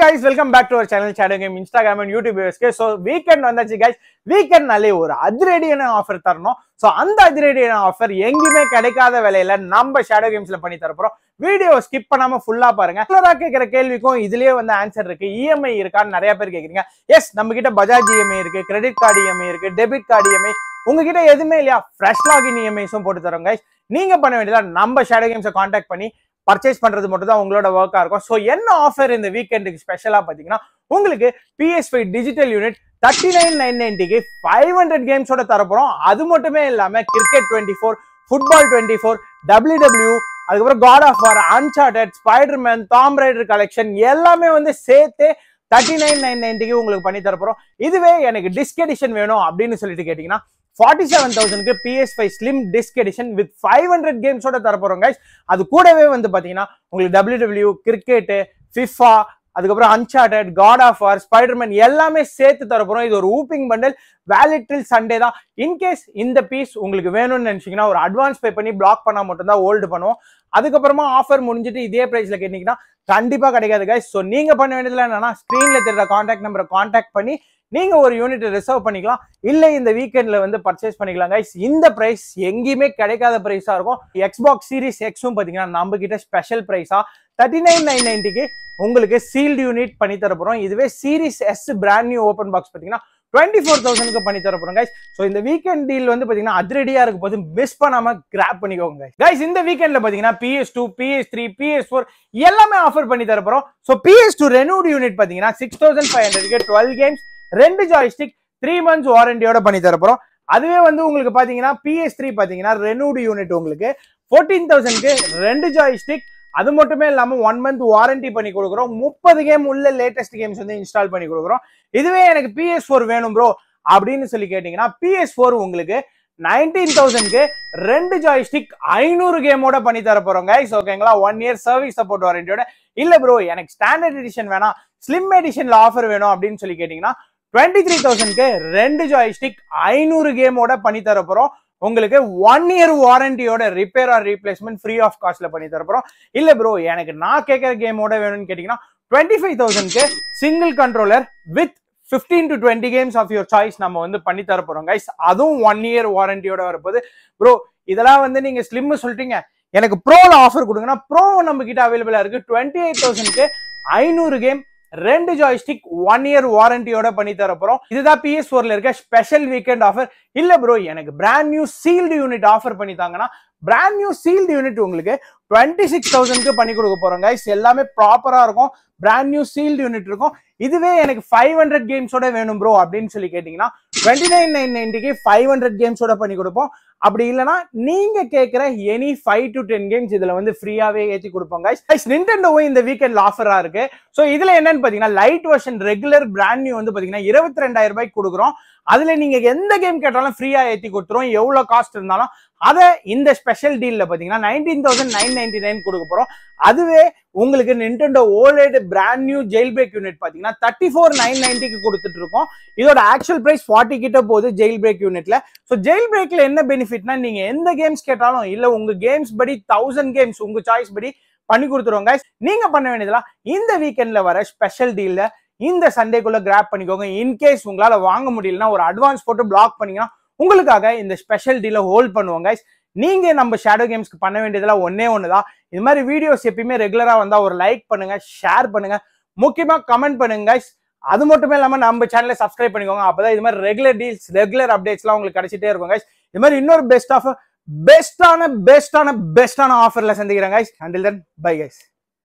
guys welcome back to our channel shadow game Instagram and YouTube so weekend வந்தாச்சு guys வீக்கெண்ட்னாலே ஒரு அதிரடியான offer தரணும் ஸோ அந்த அதிரடியான ஆஃபர் எங்கேயுமே கிடைக்காத விலையில நம்ம ஷேடோ கேம்ஸ்ல பண்ணி தரப்போம் வீடியோ ஸ்கிப் பண்ணாமல் ஃபுல்லாக பாருங்க ஃபுல்லராக கேட்குற கேள்விக்கும் இதுலேயே வந்து ஆன்சர் இருக்கு இஎம்ஐ e இருக்கான்னு நிறைய பேர் கேட்குறீங்க எஸ் நம்ம கிட்ட பஜாஜ் இஎம்ஐ e இருக்கு கிரெடிட் கார்டு இஎம்ஐ இருக்கு டெபிட் கார்டு இஎம்ஐ உங்ககிட்ட எதுவுமே இல்லையா ஃப்ரெஷ் லாகின் இஎம்ஐஸும் போட்டு தரோம் கைஸ் நீங்க பண்ண வேண்டியதா நம்ம ஷேடோ கேம்ஸை காண்டாக்ட் பண்ணி பர்ச்சேஸ் பண்ணுறது மட்டும் தான் உங்களோட ஒர்க்காக இருக்கும் ஸோ என்ன ஆஃபர் இந்த வீக்கெண்டுக்கு ஸ்பெஷலாக பார்த்தீங்கன்னா உங்களுக்கு PS five digital unit thirty nine nine நைன்ட்டிக்கு ஃபைவ் ஹண்ட்ரட் கேம்ஸோட தரப்போகிறோம் அது மட்டுமே இல்லாமல் cricket twenty four football twenty four W W அதுக்கப்புறம் God of War Uncharted Spiderman Tomb Raider collection எல்லாமே வந்து சேர்த்து தேர்ட்டி நைன் நைன் நைன்ட்டிக்கு உங்களுக்கு பண்ணி தரப்போகிறோம் இதுவே எனக்கு டிஸ்கெடிஷன் வேணும் அப்படின்னு சொல்லிட்டு கேட்டிங்கன்னா ஃபார்ட்டி செவன் தௌசண்ட்க்கு PS five slim disc edition with five hundred கேம்ஸோட தரப்போகிறோம் கைஸ் அது கூடவே வந்து பார்த்தீங்கன்னா உங்களுக்கு டபிள்யூ டபிள்யூ கிரிக்கெட்டு ஃபிஃபா அதுக்கப்புறம் Uncharted God of war Spiderman எல்லாமே சேர்த்து தரப்போகிறோம் இது ஒரு ஊப்பிங் பண்டல் வேலிட்டில் சண்டே தான் இன்கேஸ் இந்த பீஸ் உங்களுக்கு வேணும்னு நினச்சிங்கன்னா ஒரு அட்வான்ஸ் பே பண்ணி பிளாக் பண்ணால் மட்டும்தான் ஹோல்டு பண்ணுவோம் அதுக்கப்புறமா ஆஃபர் முடிஞ்சிட்டு இதே ப்ரைஸில் கேட்டிங்கன்னா கண்டிப்பாக கிடைக்காது கைஸ் ஸோ நீங்கள் பண்ண வேண்டியதுல என்னன்னா ஸ்க்ரீனில் தெரியுற காண்டாக்ட் நம்பரை காண்டாக்ட் பண்ணி நீங்க ஒரு யூனிட் ரிசர்வ் பண்ணிக்கலாம் இல்லை இந்த வீக்கெண்ட்ல வந்து பர்ச்சேஸ் பண்ணிக்கலாம் கைஸ் இந்த பிரைஸ் எங்கேயுமே கிடைக்காத பிரைஸா இருக்கும் எக்ஸ்பாக்ஸ் சீரிஸ் எக்ஸும் பாத்தீங்கன்னா நம்ம கிட்ட ஸ்பெஷல் பிரைஸா தேர்ட்டி நைன் நைன் நைன்டிக்கு உங்களுக்கு சீல்டு யூனிட் பண்ணி தரப்போம் இதுவே series S brand new open box பாத்தீங்கன்னா டுவெண்ட்டி ஃபோர் தௌசண்ட்க்கு பண்ணி தரப்போம் கைஸ் ஸோ இந்த வீக்கெண்ட் டீல் வந்து பார்த்தீங்கன்னா அதிரடியா இருக்கும் போது மிஸ் பண்ணாமல் கிராப் பண்ணிக்கோங்க கைஸ் இந்த வீக்கெண்டில் பார்த்தீங்கன்னா PS two PS three PS four எல்லாமே ஆஃபர் பண்ணி தரப்போகிறோம் so PS two renewed unit பாத்தீங்கன்னா six thousand five hundred twelve games ரெண்டு ஸ்டிக் த்ரீ மந்த்ஸ் வாரண்டியோட பண்ணி தரப்போறோம் அதுவே வந்து உங்களுக்கு பாத்தீங்கன்னா பிஎஸ் த்ரீ பாத்தீங்கன்னா ரெனூடு யூனிட் உங்களுக்கு ஃபோர்டீன் தௌசண்ட்க்கு ரெண்டு ஜாய்ஸ்டிக் அது மட்டுமே இல்லாம ஒன் மந்த் வாரண்டி பண்ணி கொடுக்குறோம் முப்பது கேம் உள்ள லேட்டஸ்ட் கேம்ஸ் வந்து இன்ஸ்டால் பண்ணி கொடுக்குறோம் இதுவே எனக்கு பிஎஸ் ஃபோர் வேணும் ப்ரோ அப்படின்னு சொல்லி கேட்டீங்கன்னா பிஎஸ் ஃபோர் உங்களுக்கு நைன்டீன் தௌசண்ட்க்கு ரெண்டு ஸ்டிக் ஐநூறு கேமோட பண்ணி தர போறோம் கைஸ் ஓகேங்களா ஒன் இயர் சர்வீஸ் சப்போர்ட் வாரண்டியோட இல்ல ப்ரோ எனக்கு ஸ்டாண்டர்ட் எடிஷன் வேணாம் ஸ்லிம் எடிஷன்ல ஆஃபர் வேணும் அப்படின்னு சொல்லி கேட்டீங்கன்னா டுவெண்ட்டி த்ரீ தௌசண்ட்க்கு ரெண்டு ஜாய்ஸ்டிக் ஐநூறு கேமோட பண்ணி தர உங்களுக்கு ஒன் இயர் வாரண்டியோட repair or replacement free of காஸ்ட்ல பண்ணி தர போகிறோம் இல்லை ப்ரோ எனக்கு நான் கேட்குற கேமோட வேணும்னு கேட்டிங்கன்னா டுவெண்ட்டி ஃபைவ் தௌசண்ட்க்கு single controller with fifteen to twenty games of your choice நம்ம வந்து பண்ணி தர கைஸ் அதுவும் ஒன் இயர் வாரண்டியோட வரப்போது ப்ரோ இதெல்லாம் வந்து நீங்கள் ஸ்லிம்மு சொல்லிட்டீங்க எனக்கு ப்ரோவில் ஆஃபர் கொடுங்கன்னா ப்ரோ நம்ம கிட்ட அவைலபிளாக இருக்குது டுவெண்ட்டி எயிட் தௌசண்ட்க்கு ஐநூறு கேம் ரெண்டு ஜாய்ஸ்டிக் ஒன் இயர் வாரண்டியோட பண்ணி தர போறோம் இதுதான் பிஎஸ் ஃபோர்ல இருக்க ஸ்பெஷல் வீக்கெண்ட் ஆஃபர் இல்ல ப்ரோ எனக்கு brand new sealed unit offer பண்ணித்தாங்கன்னா பிராண்ட் நியூ சீல்டு யூனிட் உங்களுக்கு டுவெண்ட்டி சிக்ஸ் தௌசண்ட்க்கு பண்ணி கொடுக்க போறோம் கைஸ் எல்லாமே ப்ராப்பரா இருக்கும் பிராண்ட் நியூ சீல்டு யூனிட் இருக்கும் இதுவே எனக்கு ஃபைவ் ஹண்ட்ரட் கேம்ஸோட வேணும் ப்ரோ அப்படின்னு சொல்லி கேட்டீங்கன்னா டுவெண்ட்டி நைன் நைன் நைன்ட்டிக்கு ஃபைவ் ஹண்ட்ரட் கேம்ஸோட பண்ணி கொடுப்போம் அப்படி இல்லைனா நீங்க கேட்குற any five to ten games இதுல வந்து ஃப்ரீயாவே ஏற்றி கொடுப்போம் கைஸ் நிண்டெண்டோவும் இந்த வீக்கெண்ட் ஆஃபரா இருக்கு ஸோ இதுல என்னன்னு பாத்தீங்கன்னா light version regular brand new வந்து பாத்தீங்கன்னா இருபத்தி ரெண்டாயிரம் ரூபாய்க்கு கொடுக்குறோம் அதுல நீங்க எந்த கேம் கேட்டாலும் ஃப்ரீயா ஏற்றி கொடுத்துரும் எவ்வளோ காஸ்ட் இருந்தாலும் அதை இந்த ஸ்பெஷல் டீல்ல பாத்தீங்கன்னா nineteen thousand nine ninety nine கொடுக்க போறோம் அதுவே உங்களுக்கு Nintendo OLED brand new jailbreak unit பாத்தீங்கன்னா தேர்ட்டி ஃபோர் நைன் நைன்டிக்கு கொடுத்துட்டு இருக்கோம் இதோட ஆக்சுவல் பிரைஸ் ஃபார்ட்டி கிட்ட போகுது ஜெயில் பிரேக் யூனிட்ல ஸோ ஜெயில் பிரேக்ல என்ன பெனிஃபிட்னா நீங்க எந்த கேம்ஸ் கேட்டாலும் இல்ல உங்க கேம்ஸ் படி தௌசண்ட் கேம்ஸ் உங்க சாய்ஸ் படி பண்ணி கொடுத்துருவோம் கைஸ் நீங்க பண்ண வேண்டியதெல்லாம் இந்த வீக்கெண்ட்ல வர ஸ்பெஷல் டீல்ல இந்த சண்டேக்குள்ள கிராப் பண்ணிக்கோங்க இன்கேஸ் உங்களால வாங்க முடியலன்னா ஒரு அட்வான்ஸ் போட்டு பிளாக் பண்ணீங்கன்னா உங்களுக்காக இந்த ஸ்பெஷல் டீலை ஹோல்ட் பண்ணுவோம் கைஸ் நீங்க நம்ம ஷேடோ கேம்ஸ்க்கு பண்ண வேண்டியதெல்லாம் ஒன்னே ஒண்ணுதான் இது மாதிரி வீடியோஸ் எப்பயுமே ரெகுலரா வந்தா ஒரு லைக் பண்ணுங்க ஷேர் பண்ணுங்க முக்கியமா கமெண்ட் பண்ணுங்க அது மட்டுமே இல்லாம நம்ம சேனலை சப்ஸ்கிரைப் பண்ணிக்கோங்க அப்பதான் இது மாதிரி ரெகுலர் டீல்ஸ் ரெகுலர் அப்டேட்ஸ் எல்லாம் உங்களுக்கு கிடைச்சிட்டே இருக்கும் கைஸ் இது மாதிரி இன்னொரு பெஸ்ட் ஆஃப் பெஸ்டான பெஸ்டான பெஸ்டான ஆஃபர்ல சந்திக்கிறேன் guys until then bye guys